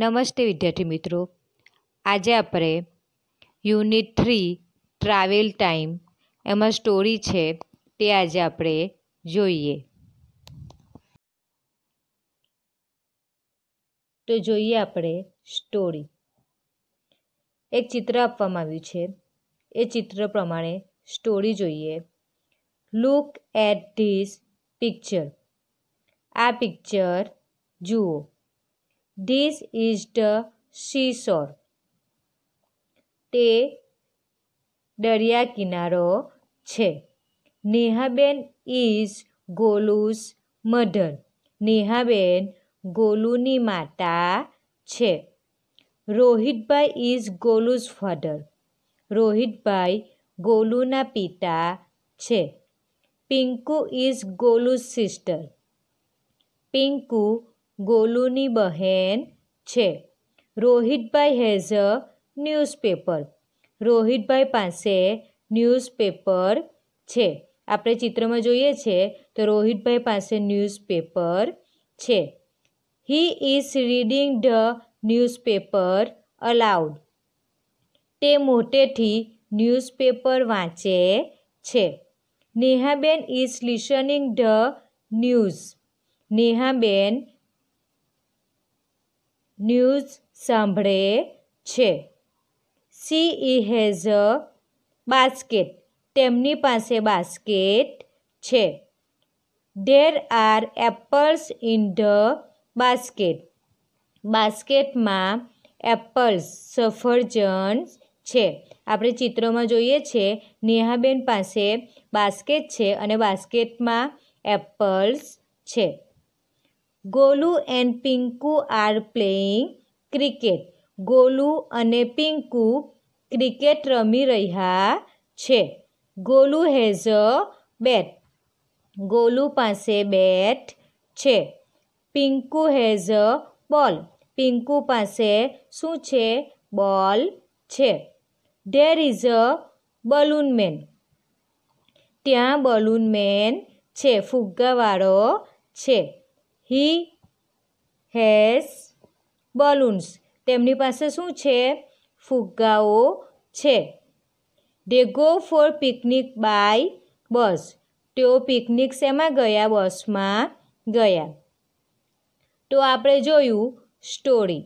નમસ્તે વિદ્યાર્થી મિત્રો આજે આપણે યુનિટ થ્રી ટ્રાવેલ ટાઈમ એમાં સ્ટોરી છે તે આજે આપણે જોઈએ તો જોઈએ આપણે સ્ટોરી એક ચિત્ર આપવામાં આવ્યું છે એ ચિત્ર પ્રમાણે સ્ટોરી જોઈએ લુક એટ ધીસ પિક્ચર આ પિક્ચર જુઓ ધીસ ઇઝ ધ સીશોર તે દરિયા કિનારો છે નેહાબેન ઇઝ ગોલુઝ મધર નેહાબેન ગોલુની માતા છે રોહિતભાઈ ઇઝ ગોલુઝ ફાધર રોહિતભાઈ ગોલુના પિતા છે પિંકુ ઇઝ ગોલુઝ સિસ્ટર પિંકુ ગોલુની બહેન છે રોહિતભાઈ હેઝ અ ન્યૂઝપેપર રોહિતભાઈ પાસે ન્યૂઝપેપર છે આપણે ચિત્રમાં જોઈએ છે તો રોહિતભાઈ પાસે ન્યૂઝપેપર છે he is reading the newspaper aloud તે મોટેથી ન્યૂઝપેપર વાંચે છે નેહાબેન ઇઝ લિસનિંગ ધ ન્યૂઝ નેહાબેન ન્યૂઝ સાંભળે છે she has a basket તેમની પાસે બાસ્કેટ છે there are apples in the basket બાસ્કેટમાં એપલ્સ સફરજન્સ છે આપણે ચિત્રોમાં જોઈએ છે નેહાબેન પાસે બાસ્કેટ છે અને બાસ્કેટમાં એપલ્સ છે Golu and Pinku are playing cricket Golu અને પિંકુ ક્રિકેટ રમી રહ્યા છે Golu has a bat Golu પાસે બેટ છે પિંકુ હેઝ અ બોલ પિંકુ પાસે શું છે બોલ છે there is a balloon man ત્યાં બલૂન મેન છે ફુગ્ગાવાળો છે હી હેઝ બલૂન્સ તેમની પાસે શું છે ફુગ્ગાઓ છે they go for picnic by bus તેઓ પિકનિક શેમાં ગયા બસમાં ગયા તો આપણે જોયું સ્ટોરી